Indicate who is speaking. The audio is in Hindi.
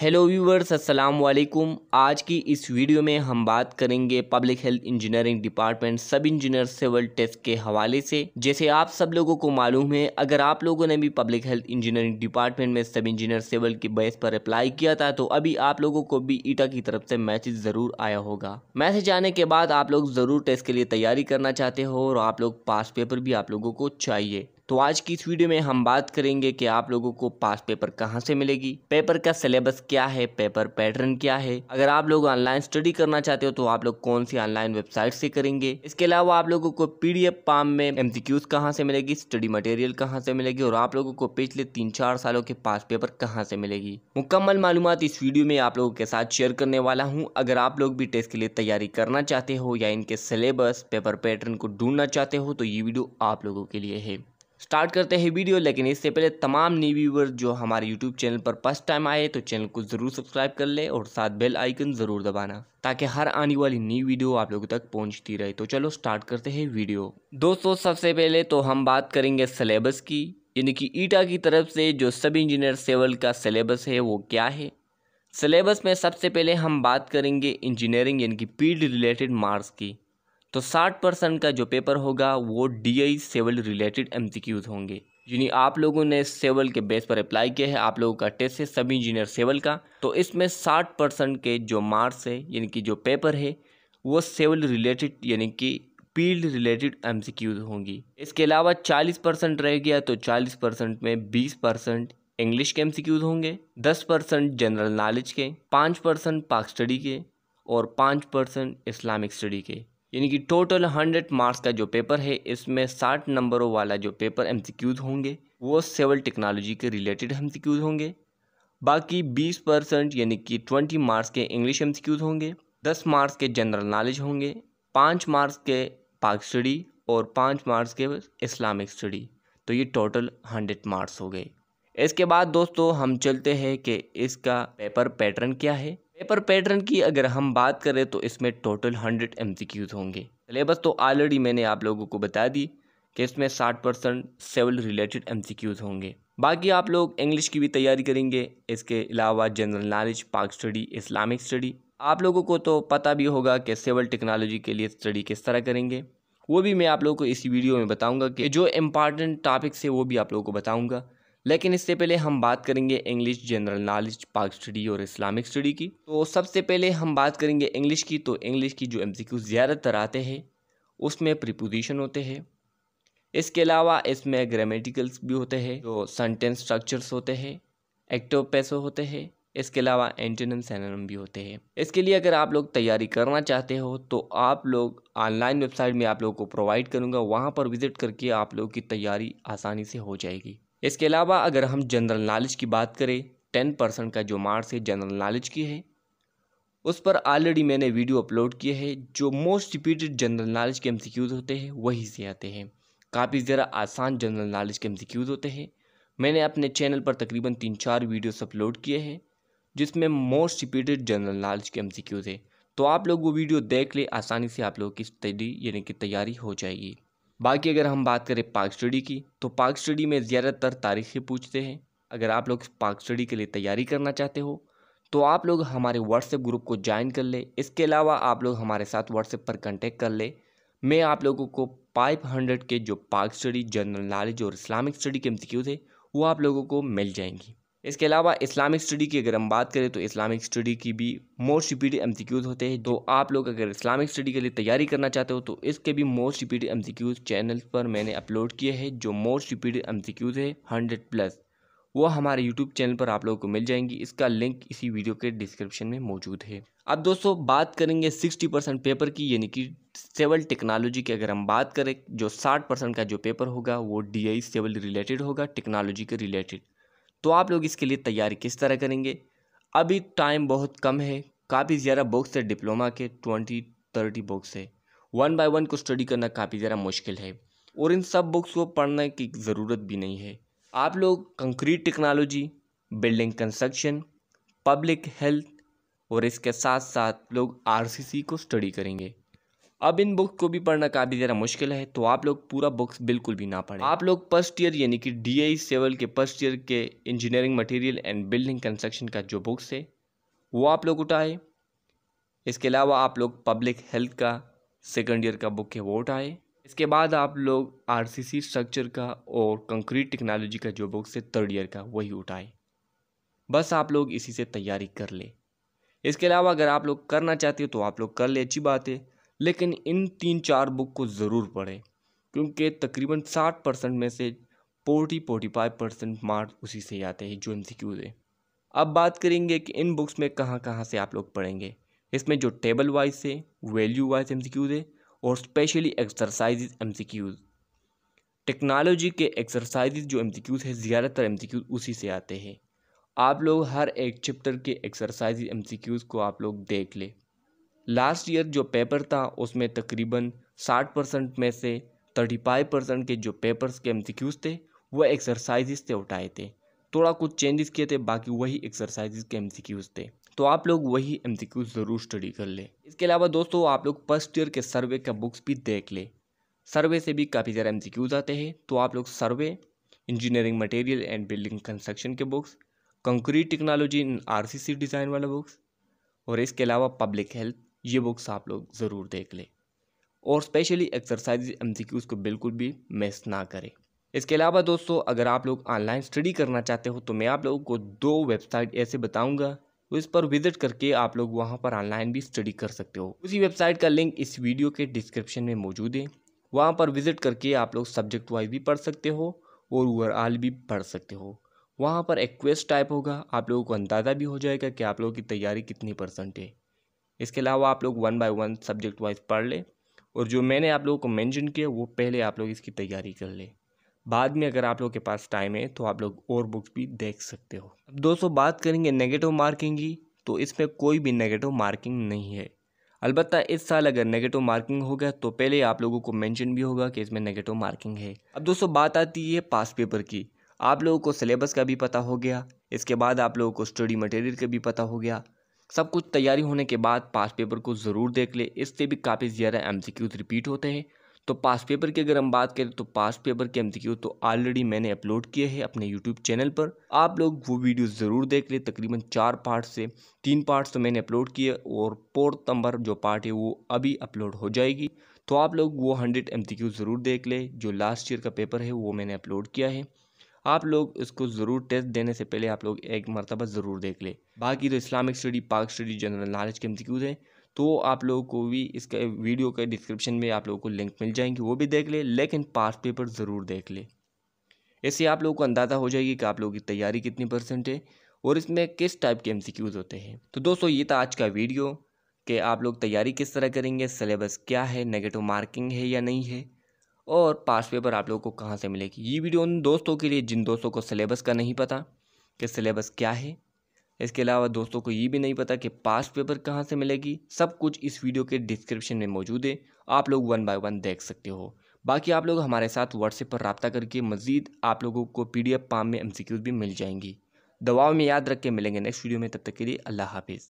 Speaker 1: हेलो व्यूवर्स अस्सलाम वालेकुम आज की इस वीडियो में हम बात करेंगे public health engineering department sub engineer civil test के हवाले से जैसे आप सब लोगों को मालूम है अगर आप लोगों ने भी पब्लिक हेल्थ इंजीनियरिंग डिपार्टमेंट में सब इंजीनियर सिविल की बेस पर अप्लाई किया था तो अभी आप लोगों को भी ईटा की तरफ से मैसेज ज़रूर आया होगा मैसेज आने के बाद आप लोग ज़रूर टेस्ट के लिए तैयारी करना चाहते हो और आप लोग पास पेपर भी आप लोगों को चाहिए तो आज की इस वीडियो में हम बात करेंगे कि आप लोगों को पास पेपर कहाँ से मिलेगी पेपर का सिलेबस क्या है पेपर पैटर्न क्या है अगर आप लोग ऑनलाइन स्टडी करना चाहते हो तो आप लोग कौन सी ऑनलाइन वेबसाइट से करेंगे इसके अलावा आप लोगों को पीडीएफ पाम में एमसीक्यूज कहाँ से मिलेगी स्टडी मटेरियल कहाँ से मिलेगी और आप लोगों को पिछले तीन चार सालों के पास पेपर कहाँ से मिलेगी मुकम्मल मालूम इस वीडियो में आप लोगों के साथ शेयर करने वाला हूँ अगर आप लोग भी टेस्ट के लिए तैयारी करना चाहते हो या इनके सिलेबस पेपर पैटर्न को ढूंढना चाहते हो तो ये वीडियो आप लोगों के लिए है स्टार्ट करते हैं वीडियो लेकिन इससे पहले तमाम न्यू व्यूवर जो हमारे यूट्यूब चैनल पर फर्स्ट टाइम आए तो चैनल को ज़रूर सब्सक्राइब कर ले और साथ बेल आइकन ज़रूर दबाना ताकि हर आने वाली न्यू वीडियो आप लोगों तक पहुंचती रहे तो चलो स्टार्ट करते हैं वीडियो दोस्तों सबसे पहले तो हम बात करेंगे सिलेबस की यानी कि ईटा की तरफ से जो सब इंजीनियर सेवल का सिलेबस है वो क्या है सिलेबस में सबसे पहले हम बात करेंगे इंजीनियरिंग यानी कि फील्ड रिलेटेड मार्क्स की तो 60 परसेंट का जो पेपर होगा वो D I civil related M होंगे यानी आप लोगों ने सेवल के बेस पर अप्लाई किया है आप लोगों का टेस्ट है सब इंजीनियर सेवल का तो इसमें 60 परसेंट के जो मार्क्स है यानी कि जो पेपर है वो सेवल रिलेटेड यानी कि फील्ड रिलेटेड एम होंगी इसके अलावा चालीस परसेंट रह गया तो चालीस परसेंट में बीस परसेंट इंग्लिश के एम होंगे दस परसेंट जनरल नॉलेज के पाँच परसेंट पाक स्टडी के और पाँच परसेंट इस्लामिक स्टडी के यानी कि टोटल हंड्रेड मार्क्स का जो पेपर है इसमें साठ नंबरों वाला जो पेपर एम होंगे वो सिविल टेक्नोलॉजी के रिलेटेड एम होंगे बाकी बीस परसेंट यानी कि ट्वेंटी मार्क्स के इंग्लिश एम होंगे दस मार्क्स के जनरल नॉलेज होंगे पाँच मार्क्स के पाक स्टडी और पाँच मार्क्स के इस्लामिक स्टडी तो ये टोटल हंड्रेड मार्क्स हो गए इसके बाद दोस्तों हम चलते हैं कि इसका पेपर पैटर्न क्या है पेपर पैटर्न की अगर हम बात करें तो इसमें टोटल हंड्रेड एम होंगे सिलेबस तो ऑलरेडी मैंने आप लोगों को बता दी कि इसमें साठ परसेंट सिविल रिलेटेड एम होंगे बाकी आप लोग इंग्लिश की भी तैयारी करेंगे इसके अलावा general knowledge Pak study Islamic study आप लोगों को तो पता भी होगा कि सिविल टेक्नोलॉजी के लिए स्टडी किस तरह करेंगे वो भी मैं आप लोगों को इसी वीडियो में बताऊँगा कि जो इम्पॉर्टेंट टॉपिक्स है वो भी आप लोगों को बताऊँगा लेकिन इससे पहले हम बात करेंगे English general knowledge Pak study और इस्लामिक स्टडी की तो सबसे पहले हम बात करेंगे इंग्लिश की तो इंग्लिश की जो एम ज़्यादातर आते हैं उसमें प्रिपोजिशन होते हैं इसके अलावा इसमें ग्रामेटिकल्स भी होते हैं जो सेंटेंस स्ट्रक्चर्स होते हैं एक्टिव पैसो होते हैं इसके अलावा एंटेनम सैनम भी होते हैं इसके लिए अगर आप लोग तैयारी करना चाहते हो तो आप लोग ऑनलाइन वेबसाइट में आप लोगों को प्रोवाइड करूँगा वहाँ पर विज़िट करके आप लोगों की तैयारी आसानी से हो जाएगी इसके अलावा अगर हम जनरल नॉलेज की बात करें टेन परसेंट का जो मार्क्स है जनरल नॉलेज की है उस पर ऑलरेडी मैंने वीडियो अपलोड किए हैं जो मोस्ट रिपीटेड जनरल नॉलेज के एम होते हैं वहीं से आते हैं काफ़ी ज़रा आसान जनरल नॉलेज के एम होते हैं मैंने अपने चैनल पर तकरीबन तीन चार वीडियोस अपलोड किए हैं जिसमें मोस्ट रिपीटेड जनरल नॉलेज के एमसीक्यूज है तो आप लोग वो वीडियो देख ले आसानी से आप लोगों की स्टडी यानी कि तैयारी हो जाएगी बाकी अगर हम बात करें पार्क स्टडी की तो पार्क स्टडी में ज़्यादातर तारीखें पूछते हैं अगर आप लोग पार्क स्टडी के लिए तैयारी करना चाहते हो तो आप लोग हमारे व्हाट्सएप ग्रुप को ज्वाइन कर ले इसके अलावा आप लोग हमारे साथ व्हाट्सएप पर कंटेक्ट कर ले मैं आप लोगों को फाइव हंड्रेड के जो पार्क स्टडी जनरल नॉलेज और इस्लामिक स्टडी के एम है वो आप लोगों को मिल जाएंगी इसके अलावा इस्लामिक स्टडी की अगर हम बात करें तो इस्लामिक स्टडी की भी मोस्ट रिपीटेड एमसीक्यूज होते हैं तो आप लोग अगर इस्लामिक स्टडी के लिए तैयारी करना चाहते हो तो इसके भी मोस्ट रिपीटेड एमसीक्यूज चैनल पर मैंने अपलोड किए हैं जो मोस्ट रिपीटेड एमसीक्यूज है हंड्रेड प्लस वो हमारे यूट्यूब चैनल पर आप लोगों को मिल जाएंगी इसका लिंक इसी वीडियो के डिस्क्रिप्शन में मौजूद है अब दोस्तों बात करेंगे सिक्सटी परसेंट पेपर की यानी कि सेवल टेक्नोलॉजी की अगर हम बात करें जो साठ परसेंट का जो पेपर होगा वो डी आई सेवल रिलेटेड होगा टेक्नोलॉजी के रिलेटेड तो आप लोग इसके लिए तैयारी किस तरह करेंगे अभी टाइम बहुत कम है काफ़ी ज़्यादा बॉक्स है डिप्लोमा के ट्वेंटी थर्टी बॉक्स है वन बाय वन को स्टडी करना काफ़ी ज़्यादा मुश्किल है और इन सब बुक्स को पढ़ने की ज़रूरत भी नहीं है आप लोग concrete technology building construction public health और इसके साथ साथ लोग आरसीसी को स्टडी करेंगे अब इन बुक को भी पढ़ना काफ़ी ज़्यादा मुश्किल है तो आप लोग पूरा बुक्स बिल्कुल भी ना पढ़ें आप लोग फर्स्ट ईयर यानी कि डी आई सेवल के फर्स्ट ईयर के engineering material and building construction का जो बुक्स है वो आप लोग उठाए इसके अलावा आप लोग पब्लिक हेल्थ का सेकेंड ईयर का बुक है वो उठाए इसके बाद आप लोग आर स्ट्रक्चर का और कंक्रीट टेक्नोलॉजी का जो बुक्स है थर्ड ईयर का वही उठाए बस आप लोग इसी से तैयारी कर ले इसके अलावा अगर आप लोग करना चाहते हो तो आप लोग कर ले अच्छी बात है लेकिन इन तीन चार बुक को ज़रूर पढ़ें क्योंकि तकरीबन साठ परसेंट में से forty forty five percent marks उसी से आते हैं जो एम सी क्यूज़ है अब बात करेंगे कि इन बुक्स में कहाँ कहाँ से आप लोग पढ़ेंगे इसमें जो टेबल वाइज से value wise M C Qs है और specially exercise M C Qs technology के एक्सरसाइज जो एम सी क्यूज़ है ज़्यादातर एम सी क्यूज़ उसी से आते हैं आप लोग हर एक चैप्टर के एक्सरसाइज एम सी क्यूज़ को आप लोग देख लें लास्ट ईयर जो पेपर था उसमें तकरीबन साठ परसेंट में से थर्टी फाइव परसेंट के जो पेपर्स के एम थे वह एक्सरसाइजेस थे उठाए थे थोड़ा कुछ चेंजेस किए थे बाकी वही एक्सरसाइजेस के एम थे तो आप लोग वही एम ज़रूर स्टडी कर ले इसके अलावा दोस्तों आप लोग फर्स्ट ईयर के सर्वे का बुक्स भी देख लें सर्वे से भी काफ़ी ज़्यादा एम आते हैं तो आप लोग survey engineering material and building construction के books concrete technology in C design वाला बुक्स और इसके अलावा पब्लिक हेल्थ ये बुक्स आप लोग ज़रूर देख लें और स्पेशली एक्सरसाइज एम को बिल्कुल भी मिस ना करें इसके अलावा दोस्तों अगर आप लोग ऑनलाइन स्टडी करना चाहते हो तो मैं आप लोगों को दो वेबसाइट ऐसे बताऊंगा इस पर विजिट करके आप लोग वहां पर ऑनलाइन भी स्टडी कर सकते हो उसी वेबसाइट का लिंक इस वीडियो के डिस्क्रिप्शन में मौजूद है वहां पर विजिट करके आप लोग सब्जेक्ट वाइज भी पढ़ सकते हो और ओवरऑल भी पढ़ सकते हो वहाँ पर एक क्वेस्ट टाइप होगा आप लोगों को अंदाज़ा भी हो जाएगा कि आप लोगों की तैयारी कितनी परसेंट है इसके अलावा आप लोग one by one subject wise पढ़ लें और जो मैंने आप लोगों को मेंशन किया वो पहले आप लोग इसकी तैयारी कर लें बाद में अगर आप लोग के पास टाइम है तो आप लोग और बुक्स भी देख सकते हो अब दोस्तों बात करेंगे नेगेटिव मार्किंग की तो इसमें कोई भी नेगेटिव मार्किंग नहीं है अलबत्त इस साल अगर नेगेटिव मार्किंग होगा तो पहले आप लोगों को मेंशन भी होगा कि इसमें नेगेटिव मार्किंग है अब दोस्तों बात आती है पास पेपर की आप लोगों को सिलेबस का भी पता हो गया इसके बाद आप लोगों को स्टडी मटेरियल का भी पता हो गया सब कुछ तैयारी होने के बाद पास पेपर को ज़रूर देख ले इससे भी काफ़ी ज़्यादा एम रिपीट होते हैं तो पास पेपर की अगर हम बात करें तो पास पेपर के एम तो ऑलरेडी मैंने अपलोड किए हैं अपने यूट्यूब चैनल पर आप लोग वो वीडियो ज़रूर देख लें तकरीबन चार पार्ट से तीन पार्ट्स तो मैंने अपलोड किए और फोर्थ नंबर जो पार्ट है वो अभी अपलोड हो जाएगी तो आप लोग वो हंड्रेड एम ज़रूर देख लें जो लास्ट ईयर का पेपर है वो मैंने अपलोड किया है आप लोग इसको ज़रूर टेस्ट देने से पहले आप लोग एक मरतबा ज़रूर देख लें बाकी तो Islamic study Pak study general knowledge के एमसीक्यूज़ हैं तो आप लोगों को भी इसका वीडियो के डिस्क्रिप्शन में आप लोगों को लिंक मिल जाएंगे वो भी देख ले लेकिन पास पेपर ज़रूर देख लें इससे आप लोगों को अंदाज़ा हो जाएगी कि आप लोगों की तैयारी कितनी परसेंट है और इसमें किस टाइप के एमसीक्यूज़ होते हैं तो दोस्तों ये था आज का वीडियो कि आप लोग तैयारी किस तरह करेंगे सिलेबस क्या है नेगेटिव मार्किंग है या नहीं है और पास पेपर आप लोगों को कहाँ से मिलेगी ये वीडियो उन दोस्तों के लिए जिन दोस्तों को सिलेबस का नहीं पता कि सिलेबस क्या है इसके अलावा दोस्तों को ये भी नहीं पता कि पास पेपर कहाँ से मिलेगी सब कुछ इस वीडियो के डिस्क्रिप्शन में मौजूद है आप लोग वन बाय वन देख सकते हो बाकी आप लोग हमारे साथ व्हाट्सएप पर रबता करके मजीद आप लोगों को पी डी एफ पाम में एम सी क्यूज़ भी मिल जाएंगी दवाओं में याद रख के मिलेंगे नेक्स्ट वीडियो में तब तक के लिए अल्लाह हाफिज़